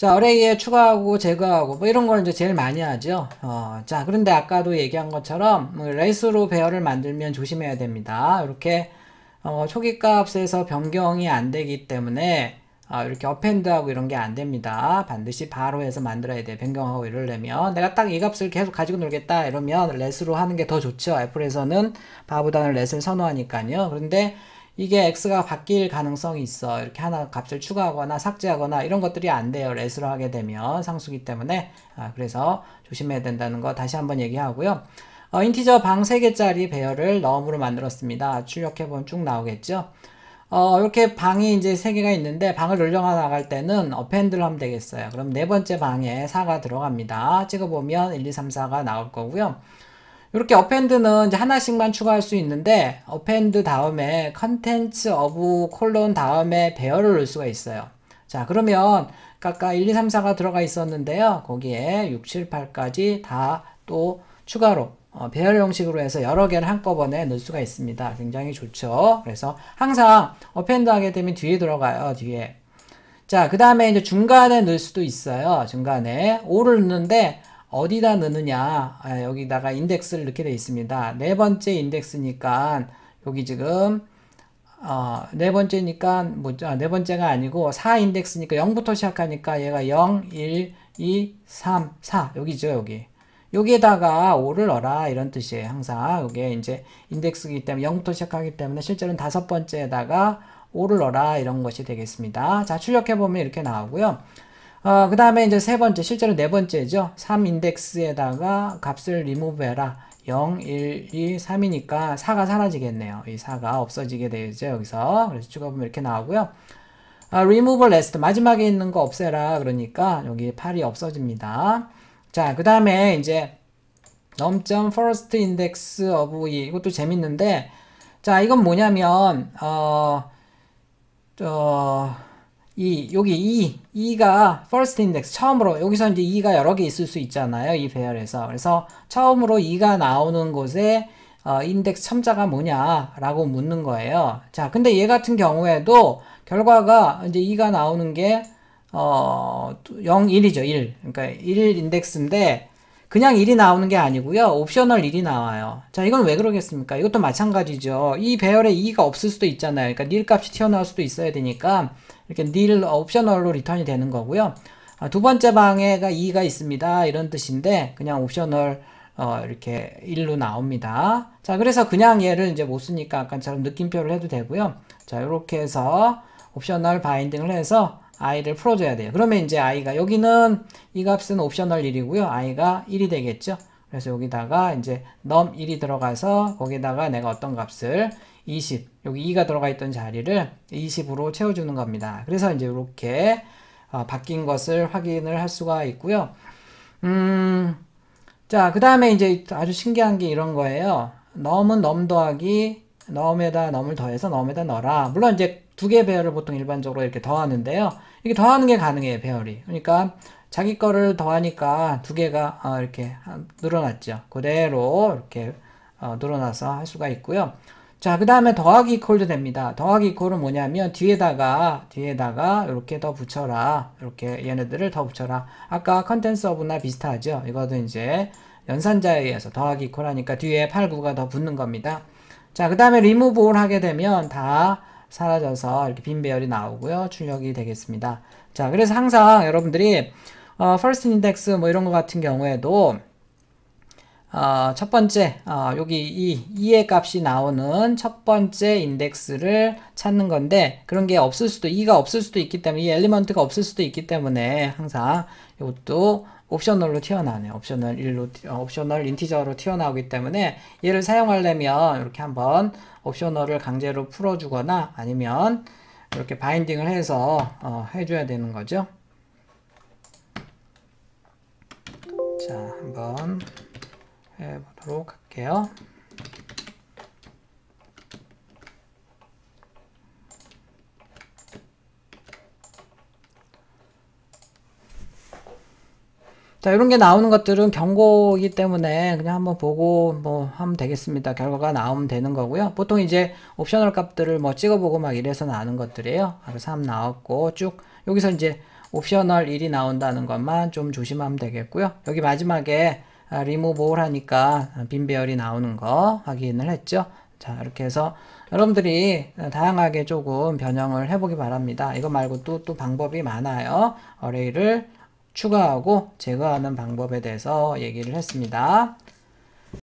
자, array에 추가하고 제거하고 뭐 이런 걸 이제 제일 많이 하죠. 어, 자, 그런데 아까도 얘기한 것처럼 음, 레이스로 배열을 만들면 조심해야 됩니다. 이렇게 어, 초기 값에서 변경이 안 되기 때문에 어, 이렇게 어펜드하고 이런 게 안 됩니다. 반드시 바로 해서 만들어야 돼. 변경하고 이러려면 내가 딱 이 값을 계속 가지고 놀겠다 이러면 레스로 하는 게 더 좋죠. 애플에서는 바보다는 레스를 선호하니까요. 그런데 이게 x가 바뀔 가능성이 있어. 이렇게 하나 값을 추가하거나 삭제하거나 이런 것들이 안 돼요. 레스로 하게 되면 상수기 때문에. 아, 그래서 조심해야 된다는 거 다시 한번 얘기하고요. 어, 인티저 방 3개짜리 배열을 넘으로 만들었습니다. 출력해보면 쭉 나오겠죠. 어, 이렇게 방이 이제 3개가 있는데 방을 늘려가 나갈 때는 어펜드를 하면 되겠어요. 그럼 네 번째 방에 4가 들어갑니다. 찍어보면 1, 2, 3, 4가 나올 거고요. 이렇게 어펜드는 이제 하나씩만 추가할 수 있는데 어펜드 다음에 컨텐츠 어브 콜론 다음에 배열을 넣을 수가 있어요. 자 그러면 아까 1, 2, 3, 4가 들어가 있었는데요. 거기에 6, 7, 8까지 다 또 추가로 어, 배열 형식으로 해서 여러 개를 한꺼번에 넣을 수가 있습니다. 굉장히 좋죠. 그래서 항상 어펜드 하게 되면 뒤에 들어가요. 뒤에. 자, 그 다음에 이제 중간에 넣을 수도 있어요. 중간에 5를 넣는데 어디다 넣느냐 아, 여기다가 인덱스를 넣게 되어 있습니다 네 번째 인덱스니까 여기 지금 어, 네 번째니까 뭐, 아, 네 번째가 아니고 4 인덱스니까 0부터 시작하니까 얘가 0, 1, 2, 3, 4 여기죠 여기 여기에다가 5를 넣어라 이런 뜻이에요 항상 이게 이제 인덱스이기 때문에 0부터 시작하기 때문에 실제로는 다섯 번째에다가 5를 넣어라 이런 것이 되겠습니다 자 출력해 보면 이렇게 나오고요 어, 그 다음에 이제 세 번째, 실제로 네 번째죠. 3 인덱스에다가 값을 리무브해라. 0, 1, 2, 3이니까 4가 사라지겠네요. 이 4가 없어지게 되죠, 여기서. 그래서 찍어보면 이렇게 나오고요. 아, remove last, 마지막에 있는 거 없애라. 그러니까 여기 8이 없어집니다. 자, 그 다음에 이제 n u m first index of e. 이것도 재밌는데, 자, 이건 뭐냐면, 어, 어, 이 여기 이 이가 first index 처음으로 여기서 이제 이가 여러 개 있을 수 있잖아요 이 배열에서 그래서 처음으로 이가 나오는 곳에 어, 인덱스 첨자가 뭐냐라고 묻는 거예요. 자, 근데 얘 같은 경우에도 결과가 이제 2가 나오는 게 어, 0, 1이죠, 1. 그러니까 1 인덱스인데 그냥 1이 나오는 게 아니고요. 옵셔널 1이 나와요. 자, 이건 왜 그러겠습니까? 이것도 마찬가지죠. 이 배열에 2가 없을 수도 있잖아요. 그러니까 닐 값이 튀어나올 수도 있어야 되니까 이렇게 닐 옵셔널로 리턴이 되는 거고요. 아, 두 번째 방에가 2가 있습니다. 이런 뜻인데 그냥 옵셔널 어, 이렇게 1로 나옵니다. 자, 그래서 그냥 얘를 이제 못 쓰니까 아까처럼 느낌표를 해도 되고요. 자, 이렇게 해서 옵셔널 바인딩을 해서 i를 풀어줘야 돼요. 그러면 이제 i가 여기는 이 값은 옵셔널 1이고요. i가 1이 되겠죠. 그래서 여기다가 이제 num 1이 들어가서 거기다가 내가 어떤 값을 20 여기 2가 들어가 있던 자리를 20으로 채워주는 겁니다. 그래서 이제 이렇게 어, 바뀐 것을 확인을 할 수가 있고요. 음, 자, 그 다음에 이제 아주 신기한 게 이런 거예요. 넘은 넘 더하기 넘에다 넘을 더해서 넘에다 넣어라. 물론 이제 두 개 배열을 보통 일반적으로 이렇게 더하는데요. 이게 렇 더하는 게 가능해요, 배열이. 그러니까 자기 거를 더하니까 두 개가 어, 이렇게 늘어났죠. 그대로 이렇게 어, 늘어나서 할 수가 있고요. 자, 그 다음에 더하기 콜도 됩니다. 더하기 콜은 뭐냐면 뒤에다가 뒤에다가 이렇게 더 붙여라. 이렇게 얘네들을 더 붙여라. 아까 컨텐츠 어브나 비슷하죠. 이것도 이제 연산자에 의해서 더하기 콜 하니까 뒤에 8, 9가 더 붙는 겁니다. 자, 그 다음에 리무브 올 하게 되면 다 사라져서 이렇게 빈 배열이 나오고요. 출력이 되겠습니다. 자, 그래서 항상 여러분들이 어, first index 뭐 이런 거 같은 경우에도 어, 첫 번째 어, 여기 이 2의 값이 나오는 첫 번째 인덱스를 찾는 건데 그런 게 없을 수도 이가 없을 수도 있기 때문에 이 엘리먼트가 없을 수도 있기 때문에 항상 이것도 옵셔널로 튀어나오네요. 옵셔널 1로 어, 옵셔널 인티저로 튀어나오기 때문에 얘를 사용하려면 이렇게 한번 옵셔널을 강제로 풀어주거나 아니면 이렇게 바인딩을 해서 어, 해줘야 되는 거죠. 자 한번 해보도록 예, 할게요. 자, 이런 게 나오는 것들은 경고이기 때문에 그냥 한번 보고 뭐 하면 되겠습니다. 결과가 나오면 되는 거고요. 보통 이제 옵셔널 값들을 뭐 찍어보고 막 이래서 나는 것들이에요. 바로 3 나왔고 쭉 여기서 이제 옵셔널 1이 나온다는 것만 좀 조심하면 되겠고요. 여기 마지막에 리무버블 아, 하니까 빈 배열이 나오는 거 확인을 했죠. 자 이렇게 해서 여러분들이 다양하게 조금 변형을 해보기 바랍니다. 이거 말고 또, 또 방법이 많아요. 어레이를 추가하고 제거하는 방법에 대해서 얘기를 했습니다.